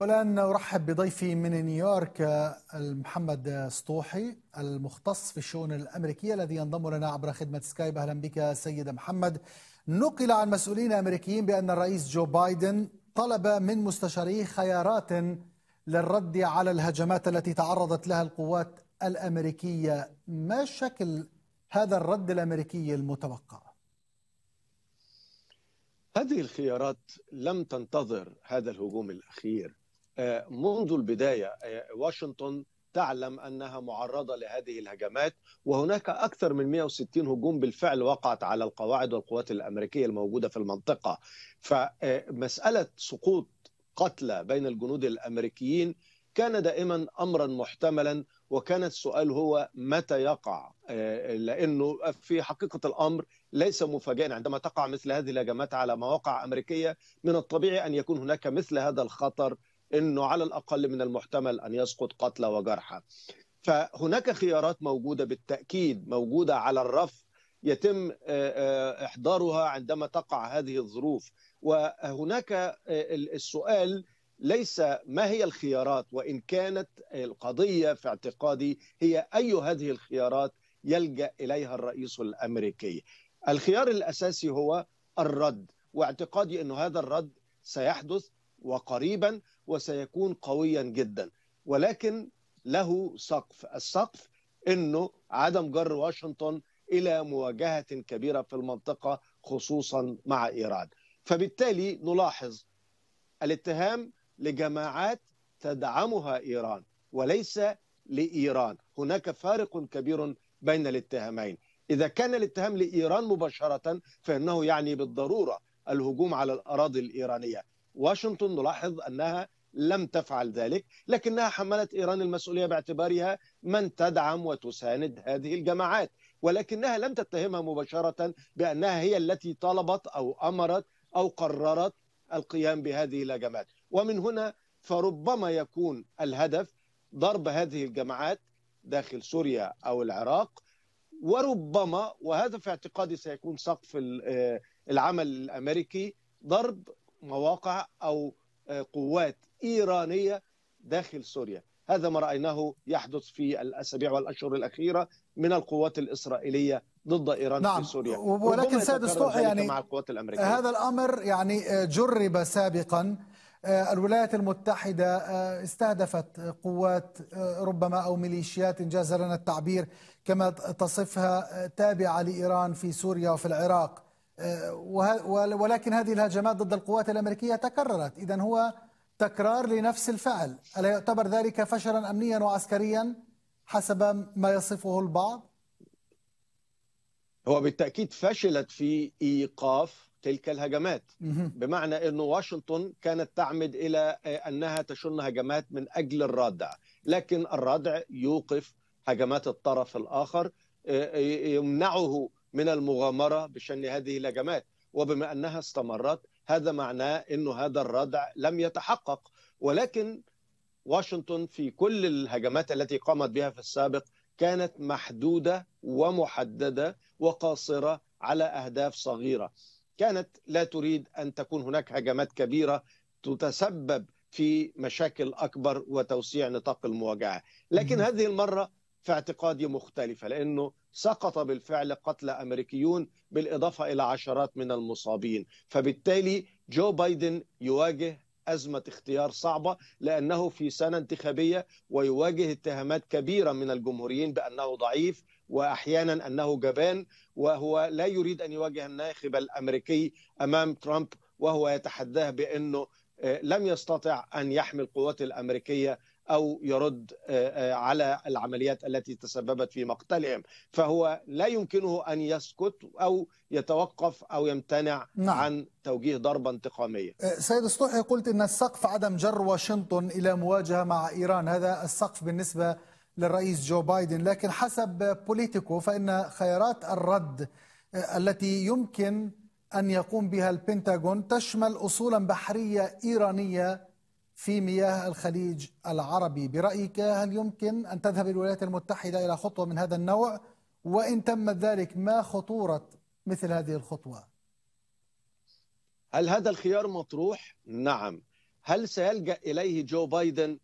والآن أرحب بضيفي من نيويورك محمد سطوحي المختص في الشؤون الأمريكية الذي ينضم لنا عبر خدمة سكايب أهلا بك سيد محمد نقل عن مسؤولين أمريكيين بأن الرئيس جو بايدن طلب من مستشاريه خيارات للرد على الهجمات التي تعرضت لها القوات الأمريكية ما شكل هذا الرد الأمريكي المتوقع؟ هذه الخيارات لم تنتظر هذا الهجوم الأخير منذ البدايه آه، واشنطن تعلم انها معرضه لهذه الهجمات وهناك اكثر من 160 هجوم بالفعل وقعت على القواعد والقوات الامريكيه الموجوده في المنطقه فمساله آه، سقوط قتلى بين الجنود الامريكيين كان دائما امرا محتملا وكان السؤال هو متى يقع آه، لانه في حقيقه الامر ليس مفاجئا عندما تقع مثل هذه الهجمات على مواقع امريكيه من الطبيعي ان يكون هناك مثل هذا الخطر انه على الاقل من المحتمل ان يسقط قتلى وجرحى فهناك خيارات موجوده بالتاكيد موجوده على الرف يتم آه، آه، احضارها عندما تقع هذه الظروف وهناك آه، السؤال ليس ما هي الخيارات وان كانت القضيه في اعتقادي هي اي هذه الخيارات يلجا اليها الرئيس الامريكي الخيار الاساسي هو الرد واعتقادي انه هذا الرد سيحدث وقريبا وسيكون قويا جدا ولكن له سقف السقف انه عدم جر واشنطن الى مواجهه كبيره في المنطقه خصوصا مع ايران فبالتالي نلاحظ الاتهام لجماعات تدعمها ايران وليس لايران هناك فارق كبير بين الاتهامين اذا كان الاتهام لايران مباشره فانه يعني بالضروره الهجوم على الاراضي الايرانيه واشنطن نلاحظ انها لم تفعل ذلك لكنها حملت إيران المسؤولية باعتبارها من تدعم وتساند هذه الجماعات ولكنها لم تتهمها مباشرة بأنها هي التي طلبت أو أمرت أو قررت القيام بهذه الهجمات ومن هنا فربما يكون الهدف ضرب هذه الجماعات داخل سوريا أو العراق وربما وهذا في اعتقادي سيكون سقف آه، العمل الامريكي ضرب مواقع او آه، قوات إيرانية داخل سوريا هذا ما رأيناه يحدث في الأسابيع والأشهر الأخيرة من القوات الإسرائيلية ضد إيران نعم. في سوريا ولكن سيد يعني مع القوات الأمريكية. هذا الأمر يعني آه، جرب سابقا آه، الولايات المتحدة آه، استهدفت قوات ربما أو ميليشيات إن جاز لنا التعبير كما تصفها تابعة لإيران في سوريا وفي العراق ولكن هذه الهجمات ضد القوات الأمريكية تكررت إذا هو تكرار لنفس الفعل ألا يعتبر ذلك فشلا أمنيا وعسكريا حسب ما يصفه البعض؟ هو بالتأكيد فشلت في إيقاف تلك الهجمات بمعنى أن واشنطن كانت تعمد إلى أنها تشن هجمات من أجل الردع لكن الردع يوقف هجمات الطرف الآخر آه، آه، يمنعه من المغامرة بشن هذه الهجمات وبما أنها استمرت هذا معناه انه هذا الردع لم يتحقق ولكن واشنطن في كل الهجمات التي قامت بها في السابق كانت محدوده ومحدده وقاصره على اهداف صغيره كانت لا تريد ان تكون هناك هجمات كبيره تتسبب في مشاكل اكبر وتوسيع نطاق المواجهه لكن هذه المره في اعتقادي مختلفة لأنه سقط بالفعل قتلى أمريكيون بالإضافة إلى عشرات من المصابين فبالتالي جو بايدن يواجه أزمة اختيار صعبة لأنه في سنة انتخابية ويواجه اتهامات كبيرة من الجمهوريين بأنه ضعيف وأحيانا أنه جبان وهو لا يريد أن يواجه الناخب الأمريكي أمام ترامب وهو يتحداه بأنه آه، لم يستطع أن يحمي القوات الأمريكية أو يرد على العمليات التي تسببت في مقتلهم فهو لا يمكنه أن يسكت أو يتوقف أو يمتنع نعم. عن توجيه ضربة انتقامية سيد الصلحي قلت أن السقف عدم جر واشنطن إلى مواجهة مع إيران هذا السقف بالنسبة للرئيس جو بايدن لكن حسب بوليتيكو فإن خيارات الرد التي يمكن أن يقوم بها البنتاغون تشمل أصولا بحرية إيرانية في مياه الخليج العربي برأيك هل يمكن أن تذهب الولايات المتحدة إلى خطوة من هذا النوع وإن تم ذلك ما خطورة مثل هذه الخطوة هل هذا الخيار مطروح؟ نعم هل سيلجأ إليه جو بايدن؟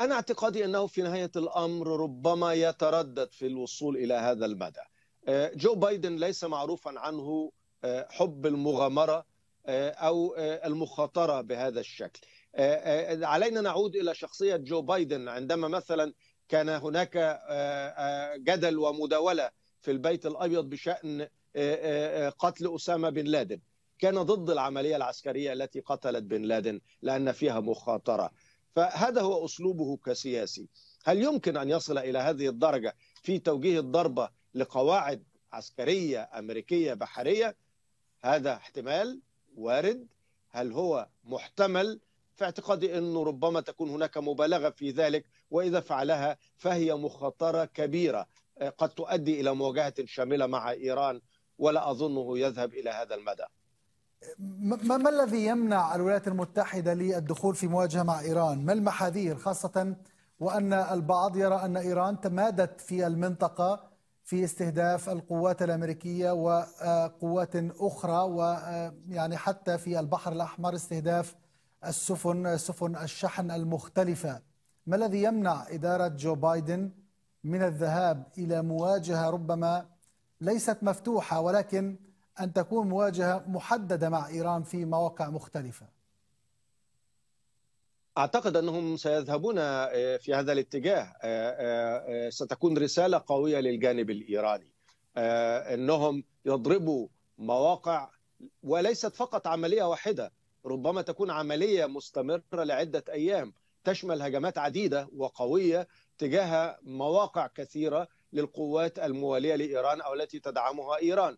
أنا اعتقادي أنه في نهاية الأمر ربما يتردد في الوصول إلى هذا المدى آه، جو بايدن ليس معروفا عنه آه، حب المغامرة آه، او آه، المخاطره بهذا الشكل. آه، علينا نعود الى شخصيه جو بايدن عندما مثلا كان هناك جدل ومداوله في البيت الابيض بشان قتل اسامه بن لادن. كان ضد العمليه العسكريه التي قتلت بن لادن لان فيها مخاطره. فهذا هو اسلوبه كسياسي. هل يمكن ان يصل الى هذه الدرجه في توجيه الضربه لقواعد عسكريه امريكيه بحريه؟ هذا احتمال وارد هل هو محتمل في اعتقادي انه ربما تكون هناك مبالغه في ذلك واذا فعلها فهي مخاطره كبيره آه، قد تؤدي الى مواجهه شامله مع ايران ولا اظنه يذهب الى هذا المدى. ما, ما الذي يمنع الولايات المتحده للدخول في مواجهه مع ايران؟ ما المحاذير خاصه وان البعض يرى ان ايران تمادت في المنطقه في استهداف القوات الامريكيه وقوات آه، اخرى ويعني آه، حتى في البحر الاحمر استهداف السفن سفن الشحن المختلفه ما الذي يمنع اداره جو بايدن من الذهاب الى مواجهه ربما ليست مفتوحه ولكن ان تكون مواجهه محدده مع ايران في مواقع مختلفه اعتقد انهم سيذهبون آه، في هذا الاتجاه آه، آه، ستكون رساله قويه للجانب الايراني انهم يضربوا مواقع وليست فقط عمليه واحده ربما تكون عمليه مستمره لعده ايام تشمل هجمات عديده وقويه تجاه مواقع كثيره للقوات المواليه لايران او التي تدعمها ايران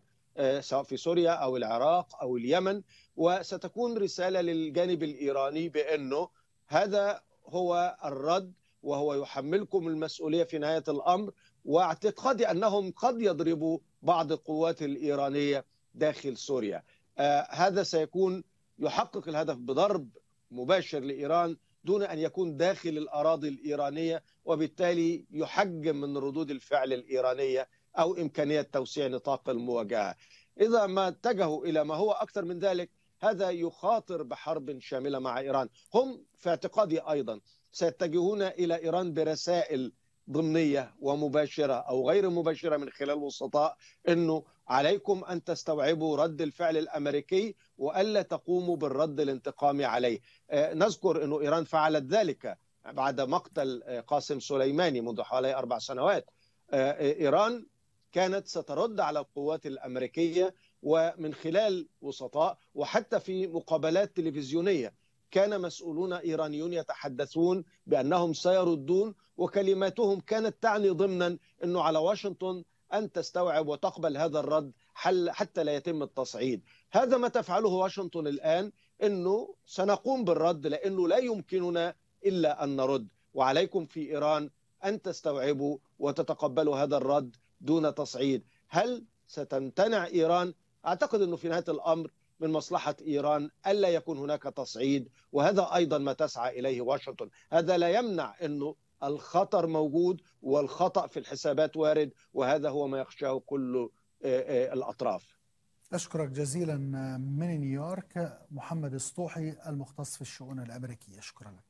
سواء في سوريا او العراق او اليمن وستكون رساله للجانب الايراني بانه هذا هو الرد وهو يحملكم المسؤوليه في نهايه الامر واعتقادي انهم قد يضربوا بعض القوات الايرانيه داخل سوريا. آه هذا سيكون يحقق الهدف بضرب مباشر لايران دون ان يكون داخل الاراضي الايرانيه وبالتالي يحجم من ردود الفعل الايرانيه او امكانيه توسيع نطاق المواجهه. اذا ما اتجهوا الى ما هو اكثر من ذلك هذا يخاطر بحرب شاملة مع إيران هم في اعتقادي أيضا سيتجهون إلى إيران برسائل ضمنية ومباشرة أو غير مباشرة من خلال وسطاء أنه عليكم أن تستوعبوا رد الفعل الأمريكي وألا تقوموا بالرد الانتقامي عليه آه، نذكر أنه إيران فعلت ذلك بعد مقتل آه، قاسم سليماني منذ حوالي أربع سنوات آه، إيران كانت سترد على القوات الأمريكية ومن خلال وسطاء وحتى في مقابلات تلفزيونية كان مسؤولون إيرانيون يتحدثون بأنهم سيردون وكلماتهم كانت تعني ضمنا أنه على واشنطن أن تستوعب وتقبل هذا الرد حل حتى لا يتم التصعيد هذا ما تفعله واشنطن الآن أنه سنقوم بالرد لأنه لا يمكننا إلا أن نرد وعليكم في إيران أن تستوعبوا وتتقبلوا هذا الرد دون تصعيد هل ستمتنع إيران اعتقد انه في نهايه الامر من مصلحه ايران الا يكون هناك تصعيد وهذا ايضا ما تسعى اليه واشنطن، هذا لا يمنع انه الخطر موجود والخطا في الحسابات وارد وهذا هو ما يخشاه كل آه، آه، الاطراف. اشكرك جزيلا آه، من نيويورك محمد السطوحي المختص في الشؤون الامريكيه، شكرا لك.